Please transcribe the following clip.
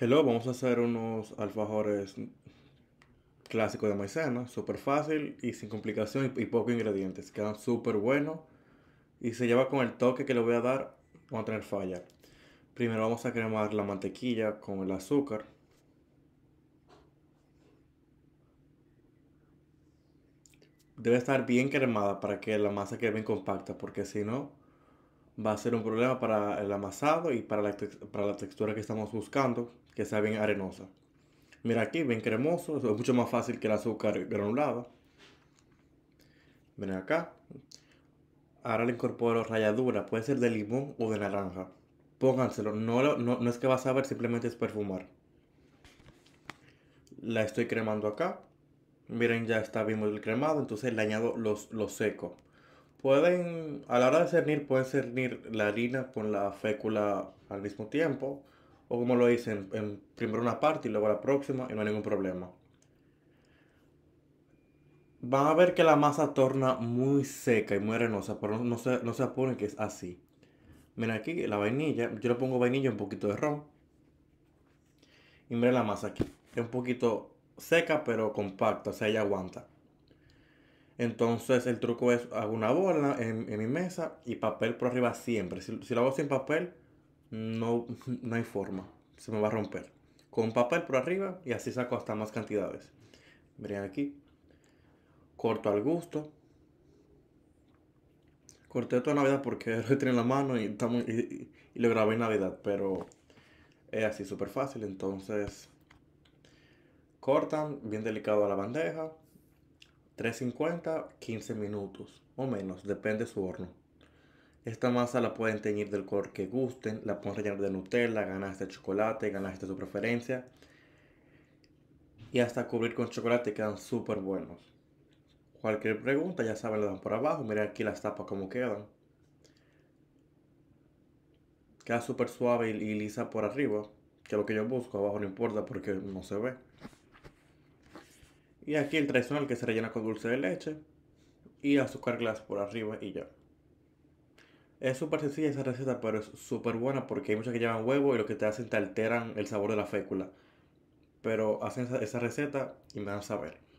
Hello, vamos a hacer unos alfajores clásicos de maicena, súper fácil y sin complicación y, pocos ingredientes. Quedan súper buenos y se lleva con el toque que le voy a dar, van a tener falla. Primero vamos a cremar la mantequilla con el azúcar. Debe estar bien cremada para que la masa quede bien compacta, porque si no, va a ser un problema para el amasado y para la, para la textura que estamos buscando, que sea bien arenosa. Mira aquí, bien cremoso, es mucho más fácil que el azúcar granulado Miren acá. Ahora le incorporo ralladura, puede ser de limón o de naranja. Pónganselo, no, no, es que va a saber simplemente es perfumar. La estoy cremando acá. Miren, ya está bien el cremado, entonces le añado lo seco pueden, a la hora de cernir, pueden cernir la harina con la fécula al mismo tiempo, o como lo dicen, en primero una parte y luego la próxima y no hay ningún problema. Van a ver que la masa torna muy seca y muy arenosa, pero no, se, no apuren que es así. Miren aquí la vainilla, yo le pongo vainilla y un poquito de ron. Y miren la masa aquí, es un poquito seca pero compacta, o sea, ella aguanta. Entonces el truco es, hago una bola en, mi mesa y papel por arriba siempre. Si, la lo hago sin papel, no, no hay forma. Se me va a romper. Con papel por arriba y así saco hasta más cantidades. Miren aquí. Corto al gusto. Corté toda Navidad porque lo tenía en la mano y, lo grabé en Navidad. Pero es así súper fácil. Entonces cortan bien delicado a la bandeja 350, 15 minutos o menos, depende de su horno. Esta masa la pueden teñir del color que gusten, la pueden rellenar de Nutella, ganaste chocolate, ganaste su preferencia. Y hasta cubrir con chocolate quedan súper buenos. Cualquier pregunta ya saben, la dan por abajo. Miren aquí las tapas como quedan. Queda súper suave y lisa por arriba, que es lo que yo busco. Abajo no importa porque no se ve. Y aquí el tradicional que se rellena con dulce de leche y azúcar glass por arriba y ya. Es súper sencilla esa receta, pero es súper buena porque hay muchas que llevan huevo y lo que te hacen te alteran el sabor de la fécula. Pero hacen esa receta y me van a saber.